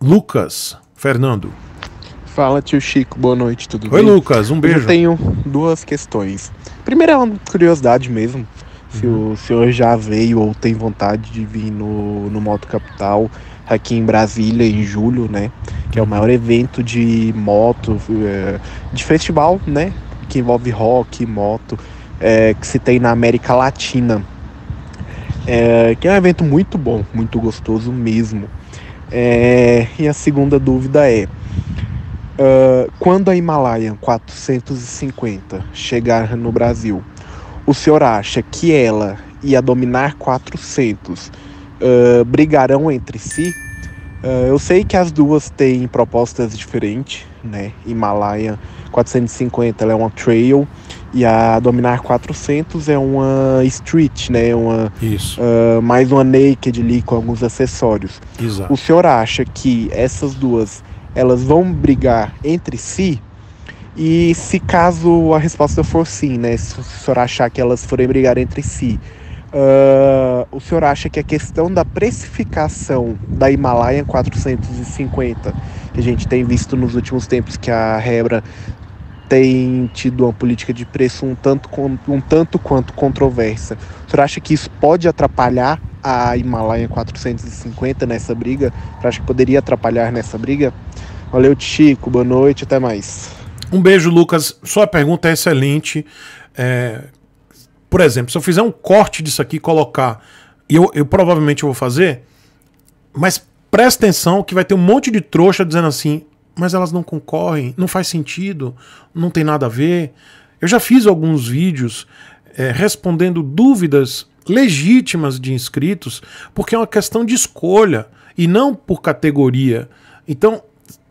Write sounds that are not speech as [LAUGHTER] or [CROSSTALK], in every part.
Lucas Fernando. Fala, tio Chico. Boa noite, tudo Oi, bem? Oi, Lucas. Um beijo. Eu tenho duas questões. Primeira é uma curiosidade mesmo. Se uhum. o senhor já veio ou tem vontade de vir no, no Moto Capital aqui em Brasília em julho, né? Que é o uhum. maior evento de moto, é, de festival, né? Que envolve rock, moto, é, que se tem na América Latina. É, que é um evento muito bom, muito gostoso mesmo. É, e a segunda dúvida é: uh, quando a Himalaia 450 chegar no Brasil, o senhor acha que ela e a Dominar 400 uh, ah, brigarão entre si? Uh, eu sei que as duas têm propostas diferentes, né? Himalaia 450 é uma trail e a Dominar 400 é uma street, né? Uma, Isso. Uh, mais uma naked ali com alguns acessórios. Exato. O senhor acha que essas duas elas vão brigar entre si? E se caso a resposta for sim, né? Se o senhor achar que elas forem brigar entre si, uh, o senhor acha que a questão da precificação da Himalaia 450, que a gente tem visto nos últimos tempos que a Rebra tem tido uma política de preço um tanto, um tanto quanto controversa. O senhor acha que isso pode atrapalhar a Himalaia 450 nessa briga? O senhor acha que poderia atrapalhar nessa briga? Valeu, Tico. Boa noite. Até mais. Um beijo, Lucas. Sua pergunta é excelente. É... Por exemplo, se eu fizer um corte disso aqui e colocar, e eu, eu provavelmente vou fazer, mas presta atenção que vai ter um monte de trouxa dizendo assim: mas elas não concorrem, não faz sentido, não tem nada a ver. Eu já fiz alguns vídeos é, respondendo dúvidas legítimas de inscritos, porque é uma questão de escolha e não por categoria. Então,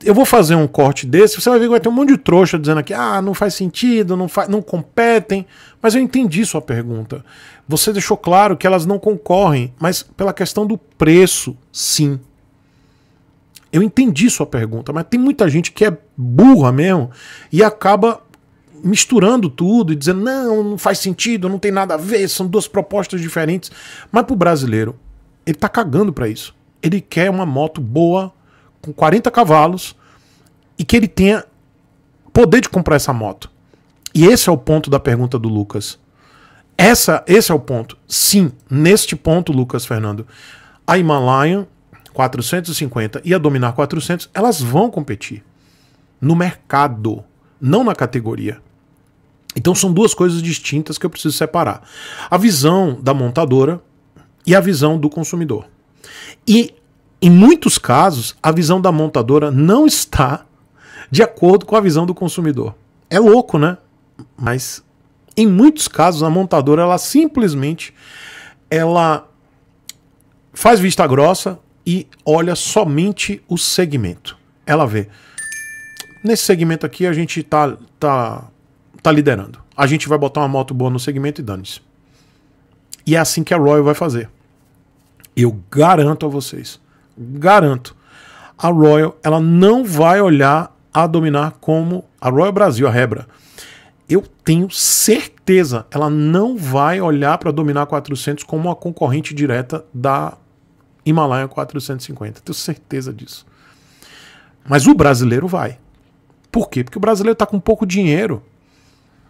eu vou fazer um corte desse, você vai ver que vai ter um monte de trouxa dizendo aqui, ah, não faz sentido, não, faz, não competem. Mas eu entendi sua pergunta. Você deixou claro que elas não concorrem, mas pela questão do preço, sim. Eu entendi sua pergunta, mas tem muita gente que é burra mesmo e acaba misturando tudo e dizendo não, não faz sentido, não tem nada a ver, são duas propostas diferentes. Mas pro brasileiro, ele tá cagando para isso. Ele quer uma moto boa, com 40 cavalos e que ele tenha poder de comprar essa moto. E esse é o ponto da pergunta do Lucas. Essa, esse é o ponto. Sim, neste ponto, Lucas Fernando, a Himalayan 450 e a dominar 400, elas vão competir no mercado, não na categoria. Então são duas coisas distintas que eu preciso separar: a visão da montadora e a visão do consumidor. E em muitos casos, a visão da montadora não está de acordo com a visão do consumidor. É louco, né? Mas em muitos casos a montadora ela simplesmente ela faz vista grossa e olha somente o segmento. Ela vê. Nesse segmento aqui a gente tá, tá, tá liderando. A gente vai botar uma moto boa no segmento e dane-se. E é assim que a Royal vai fazer. Eu garanto a vocês. Garanto. A Royal, ela não vai olhar a dominar como a Royal Brasil, a Rebra. Eu tenho certeza, ela não vai olhar para dominar 400 como uma concorrente direta da Himalaia 450. Tenho certeza disso. Mas o brasileiro vai. Por quê? Porque o brasileiro está com pouco dinheiro.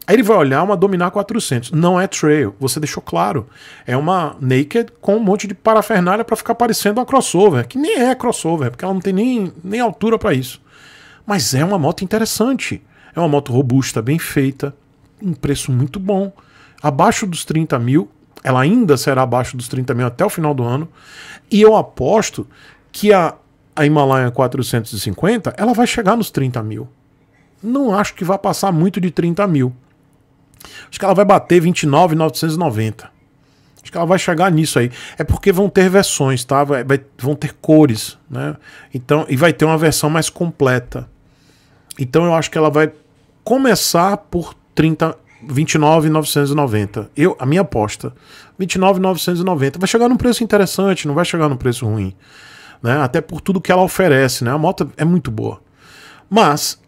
Aí ele vai olhar uma Dominar 400. Não é trail, você deixou claro. É uma naked com um monte de parafernália para ficar parecendo uma crossover, que nem é crossover, porque ela não tem nem, nem altura para isso. Mas é uma moto interessante. É uma moto robusta, bem feita, um preço muito bom. Abaixo dos 30 mil, ela ainda será abaixo dos 30 mil até o final do ano. E eu aposto que a, a Himalaia 450 ela vai chegar nos 30 mil. Não acho que vai passar muito de 30 mil. Acho que ela vai bater 29,990. Acho que ela vai chegar nisso aí. É porque vão ter versões, tá? Vai, vai, vão ter cores, né? Então, e vai ter uma versão mais completa. Então eu acho que ela vai começar por 30 29,990. Eu, a minha aposta, 29,990. Vai chegar num preço interessante, não vai chegar num preço ruim, né? Até por tudo que ela oferece, né? A moto é muito boa. Mas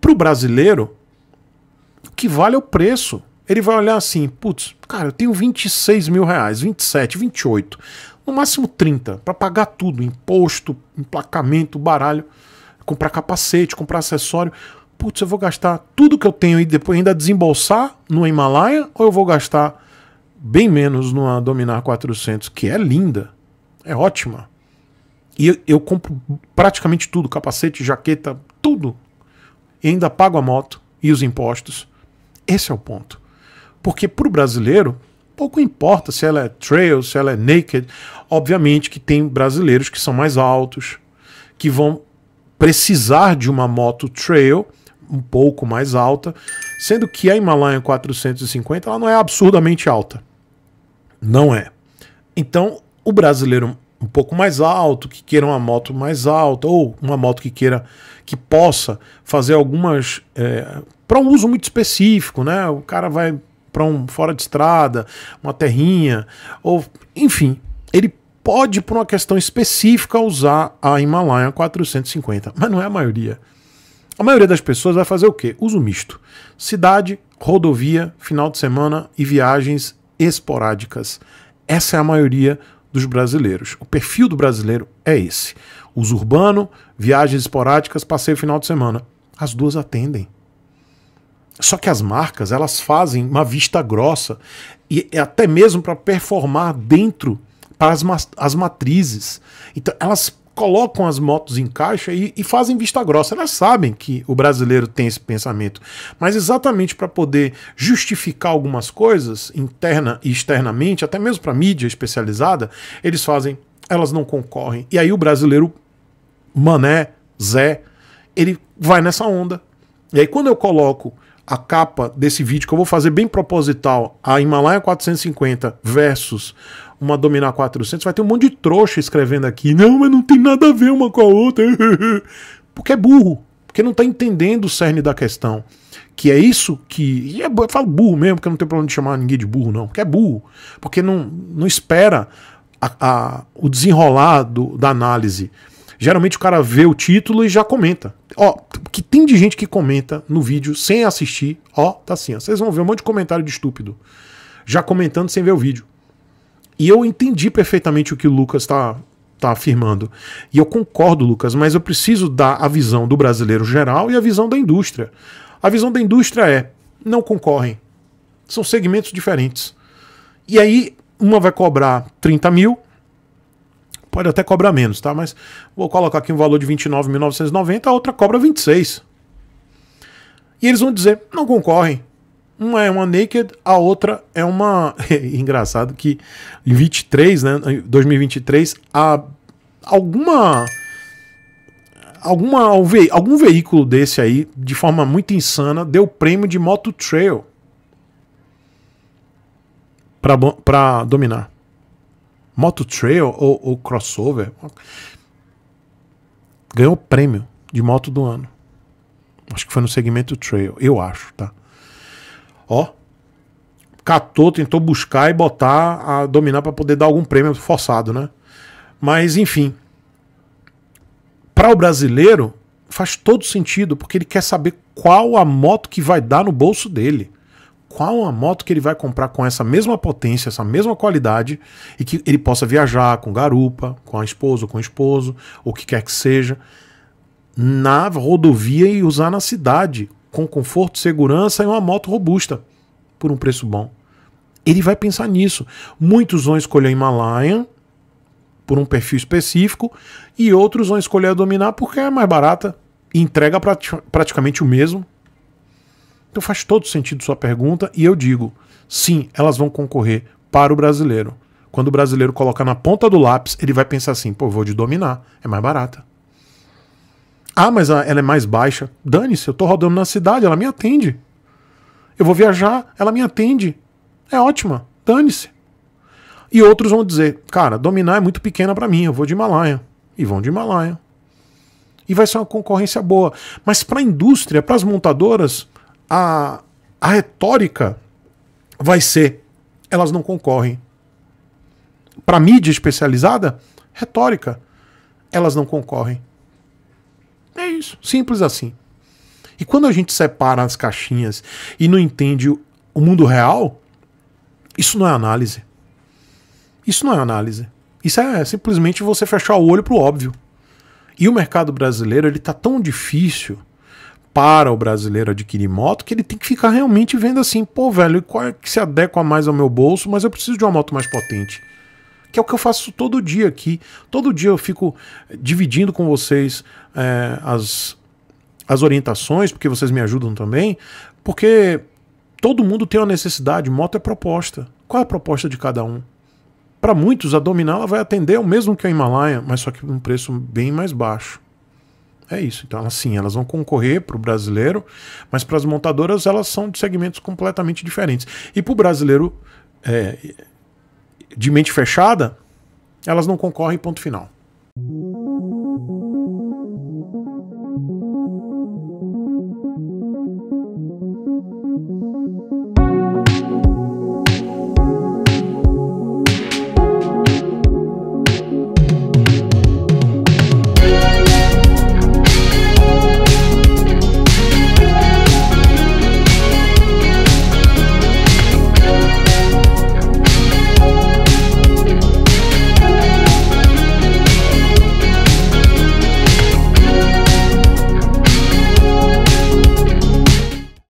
para o brasileiro, o que vale é o preço. Ele vai olhar assim, putz, cara, eu tenho 26 mil reais, 27, 28, no máximo 30, para pagar tudo, imposto, emplacamento, baralho, comprar capacete, comprar acessório putz, eu vou gastar tudo que eu tenho e depois ainda desembolsar no Himalaia ou eu vou gastar bem menos numa Dominar 400, que é linda, é ótima. E eu, eu compro praticamente tudo, capacete, jaqueta, tudo. E ainda pago a moto e os impostos. Esse é o ponto. Porque para o brasileiro, pouco importa se ela é trail, se ela é naked. Obviamente que tem brasileiros que são mais altos, que vão precisar de uma moto trail um pouco mais alta, sendo que a Himalaya 450 ela não é absurdamente alta. Não é. Então, o brasileiro um pouco mais alto, que queira uma moto mais alta, ou uma moto que queira que possa fazer algumas. É, para um uso muito específico, né? O cara vai para um fora de estrada, uma terrinha, ou enfim, ele pode, por uma questão específica, usar a Himalaya 450, mas não é a maioria. A maioria das pessoas vai fazer o quê? Uso misto. Cidade, rodovia, final de semana e viagens esporádicas. Essa é a maioria dos brasileiros. O perfil do brasileiro é esse. Uso urbano, viagens esporádicas, passeio final de semana. As duas atendem. Só que as marcas, elas fazem uma vista grossa e é até mesmo para performar dentro para as, as matrizes. Então, elas colocam as motos em caixa e, e, fazem vista grossa. Elas sabem que o brasileiro tem esse pensamento, mas exatamente para poder justificar algumas coisas interna e externamente, até mesmo para mídia especializada, eles fazem, elas não concorrem. E aí o brasileiro, Mané, Zé, ele vai nessa onda. E aí quando eu coloco a capa desse vídeo que eu vou fazer bem proposital, a Himalaia 450 versus uma dominar 400, vai ter um monte de trouxa escrevendo aqui. Não, mas não tem nada a ver uma com a outra. [LAUGHS] Porque é burro. Porque não está entendendo o cerne da questão. Que é isso que. E é eu falo burro mesmo, porque eu não tenho problema de chamar ninguém de burro, não. Porque é burro. Porque não, não espera a, a, o desenrolar do, da análise. Geralmente o cara vê o título e já comenta. Ó, que tem de gente que comenta no vídeo sem assistir. Ó, tá assim. Ó. Vocês vão ver um monte de comentário de estúpido. Já comentando sem ver o vídeo. E eu entendi perfeitamente o que o Lucas está tá afirmando. E eu concordo, Lucas, mas eu preciso dar a visão do brasileiro geral e a visão da indústria. A visão da indústria é: não concorrem. São segmentos diferentes. E aí, uma vai cobrar 30 mil, pode até cobrar menos, tá? Mas vou colocar aqui um valor de 29.990, a outra cobra 26. E eles vão dizer: não concorrem. Uma é uma naked, a outra é uma. [LAUGHS] É engraçado que em 23, né? 2023, a alguma alguma algum veículo desse aí, de forma muito insana, deu prêmio de moto trail para dominar. Moto trail ou, ou crossover ganhou prêmio de moto do ano. Acho que foi no segmento trail, eu acho, tá? ó, catou, tentou buscar e botar a dominar para poder dar algum prêmio forçado, né? Mas enfim, para o brasileiro faz todo sentido, porque ele quer saber qual a moto que vai dar no bolso dele. Qual a moto que ele vai comprar com essa mesma potência, essa mesma qualidade e que ele possa viajar com garupa, com a esposa, com o esposo, o que quer que seja, na rodovia e usar na cidade com conforto, segurança e uma moto robusta por um preço bom. Ele vai pensar nisso. Muitos vão escolher a Himalayan por um perfil específico e outros vão escolher a Dominar porque é mais barata e entrega prati praticamente o mesmo. Então faz todo sentido sua pergunta e eu digo, sim, elas vão concorrer para o brasileiro. Quando o brasileiro coloca na ponta do lápis, ele vai pensar assim: pô, vou de dominar, é mais barata. Ah, mas ela é mais baixa. Dane-se, eu tô rodando na cidade, ela me atende. Eu vou viajar, ela me atende. É ótima, dane-se. E outros vão dizer, cara, dominar é muito pequena para mim, eu vou de Himalaia. E vão de Himalaia. E vai ser uma concorrência boa. Mas para a indústria, para as montadoras, a, a retórica vai ser: elas não concorrem. Para mídia especializada, retórica, elas não concorrem isso. Simples assim. E quando a gente separa as caixinhas e não entende o mundo real, isso não é análise. Isso não é análise. Isso é simplesmente você fechar o olho para o óbvio. E o mercado brasileiro ele está tão difícil para o brasileiro adquirir moto que ele tem que ficar realmente vendo assim, pô, velho, qual é que se adequa mais ao meu bolso, mas eu preciso de uma moto mais potente. Que é o que eu faço todo dia aqui. Todo dia eu fico dividindo com vocês é, as, as orientações, porque vocês me ajudam também, porque todo mundo tem uma necessidade, moto é proposta. Qual é a proposta de cada um? Para muitos, a Dominal vai atender o mesmo que a Himalaia, mas só que um preço bem mais baixo. É isso. Então, assim, elas vão concorrer para o brasileiro, mas para as montadoras elas são de segmentos completamente diferentes. E para o brasileiro é, de mente fechada, elas não concorrem, ponto final.